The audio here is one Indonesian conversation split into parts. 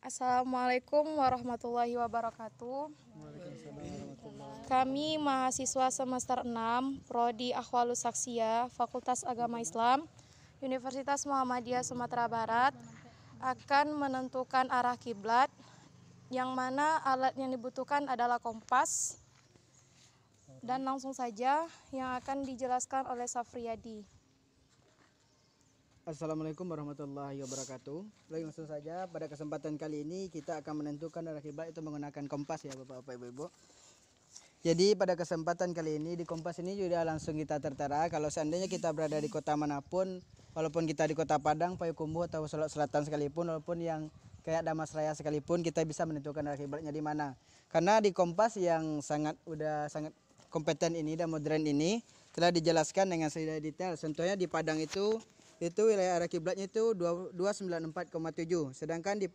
Assalamualaikum warahmatullahi wabarakatuh. Kami mahasiswa semester 6 Prodi Akhwalus Saksiyah, Fakultas Agama Islam Universitas Muhammadiyah Sumatera Barat akan menentukan arah kiblat yang mana alat yang dibutuhkan adalah kompas dan langsung saja yang akan dijelaskan oleh Safriyadi. Assalamualaikum warahmatullahi wabarakatuh Baik langsung saja pada kesempatan kali ini kita akan menentukan arah kiblat itu menggunakan kompas ya bapak-bapak ibu-ibu Jadi pada kesempatan kali ini di kompas ini sudah langsung kita tertera Kalau seandainya kita berada di kota manapun Walaupun kita di kota Padang, Payakumbuh atau Solok Selatan sekalipun Walaupun yang kayak Damas Raya sekalipun kita bisa menentukan arah kiblatnya di mana Karena di kompas yang sangat udah sangat kompeten ini dan modern ini telah dijelaskan dengan sedetail detail contohnya di Padang itu itu wilayah arah kiblatnya itu 294,7 sedangkan di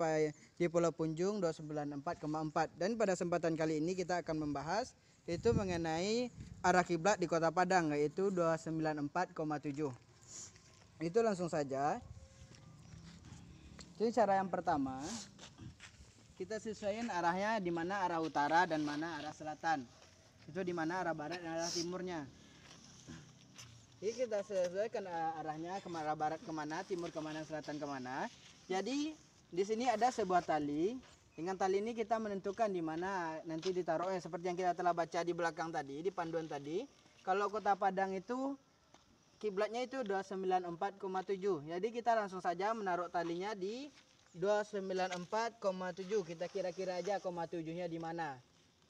di Pulau Punjung 294,4 dan pada kesempatan kali ini kita akan membahas itu mengenai arah kiblat di Kota Padang yaitu 294,7 itu langsung saja jadi cara yang pertama kita sesuaikan arahnya di mana arah utara dan mana arah selatan itu di mana arah barat dan arah timurnya jadi kita sesuaikan eh, arahnya kemana barat kemana, timur kemana, selatan kemana. Jadi di sini ada sebuah tali. Dengan tali ini kita menentukan di mana nanti ditaruh eh, seperti yang kita telah baca di belakang tadi, di panduan tadi. Kalau Kota Padang itu kiblatnya itu 294,7. Jadi kita langsung saja menaruh talinya di 294,7. Kita kira-kira aja koma nya di mana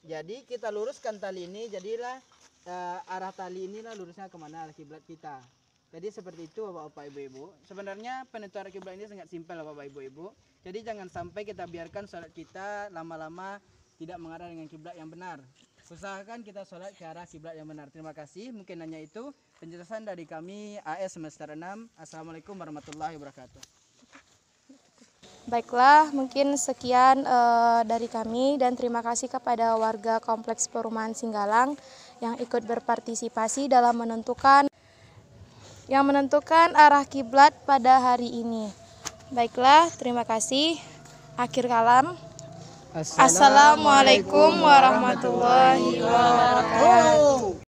jadi kita luruskan tali ini jadilah uh, arah tali inilah lurusnya kemana arah kiblat kita jadi seperti itu bapak-bapak ibu-ibu sebenarnya penentuan kiblat ini sangat simpel bapak-bapak ibu-ibu jadi jangan sampai kita biarkan sholat kita lama-lama tidak mengarah dengan kiblat yang benar usahakan kita sholat ke arah kiblat yang benar terima kasih mungkin hanya itu penjelasan dari kami AS semester 6 Assalamualaikum warahmatullahi wabarakatuh Baiklah, mungkin sekian uh, dari kami dan terima kasih kepada warga Kompleks Perumahan Singgalang yang ikut berpartisipasi dalam menentukan yang menentukan arah kiblat pada hari ini. Baiklah, terima kasih. Akhir kalam. Assalamualaikum warahmatullahi wabarakatuh.